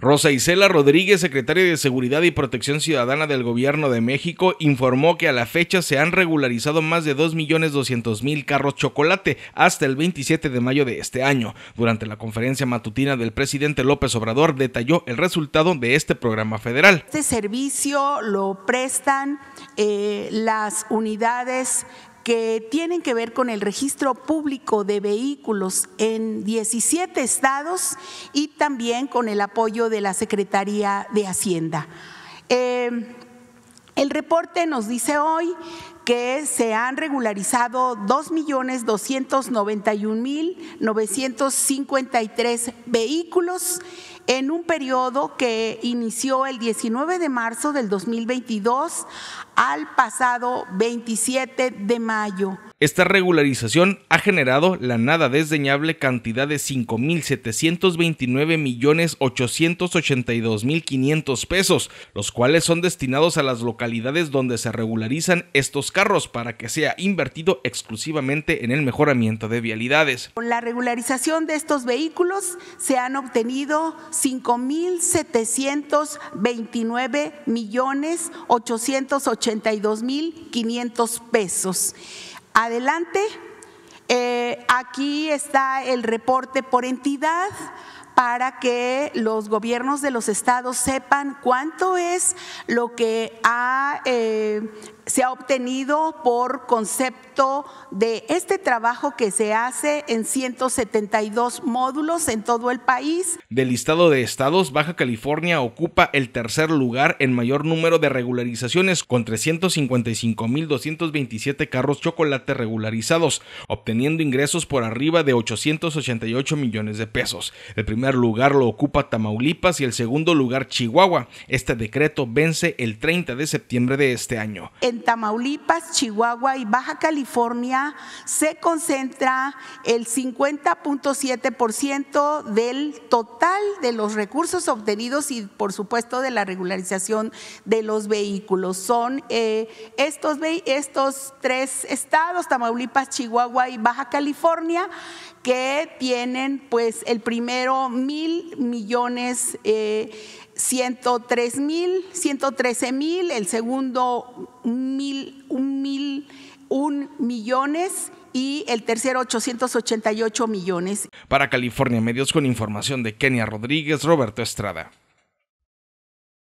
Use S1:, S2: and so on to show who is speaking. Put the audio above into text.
S1: Rosa Isela Rodríguez, secretaria de Seguridad y Protección Ciudadana del Gobierno de México, informó que a la fecha se han regularizado más de 2.200.000 carros chocolate hasta el 27 de mayo de este año. Durante la conferencia matutina del presidente López Obrador detalló el resultado de este programa federal.
S2: Este servicio lo prestan eh, las unidades que tienen que ver con el registro público de vehículos en 17 estados y también con el apoyo de la Secretaría de Hacienda. Eh, el reporte nos dice hoy que se han regularizado 2.291.953 vehículos en un periodo que inició el 19 de marzo del 2022 al pasado 27 de mayo.
S1: Esta regularización ha generado la nada desdeñable cantidad de 5.729.882.500 mil pesos, los cuales son destinados a las localidades donde se regularizan estos casos carros para que sea invertido exclusivamente en el mejoramiento de vialidades.
S2: Con la regularización de estos vehículos se han obtenido 5.729 millones 882 mil 500 pesos. Adelante. Eh, aquí está el reporte por entidad para que los gobiernos de los estados sepan cuánto es lo que eh, se ha obtenido por concepto de este trabajo que se hace en 172 módulos en todo el país.
S1: Del listado de estados, Baja California ocupa el tercer lugar en mayor número de regularizaciones con 355.227 carros chocolate regularizados, obteniendo ingresos por arriba de 888 millones de pesos. El primer lugar lo ocupa Tamaulipas y el segundo lugar Chihuahua. Este decreto vence el 30 de septiembre de este año.
S2: En Tamaulipas, Chihuahua y Baja California se concentra el 50.7% del total de los recursos obtenidos y por supuesto de la regularización de los vehículos. Son eh, estos, estos tres estados, Tamaulipas, Chihuahua y Baja California, que tienen pues el primero mil millones, eh, 103 mil, 113 mil, el segundo mil, un mil, un millones y el tercero 888
S1: millones. Para California Medios con información de Kenia Rodríguez, Roberto Estrada.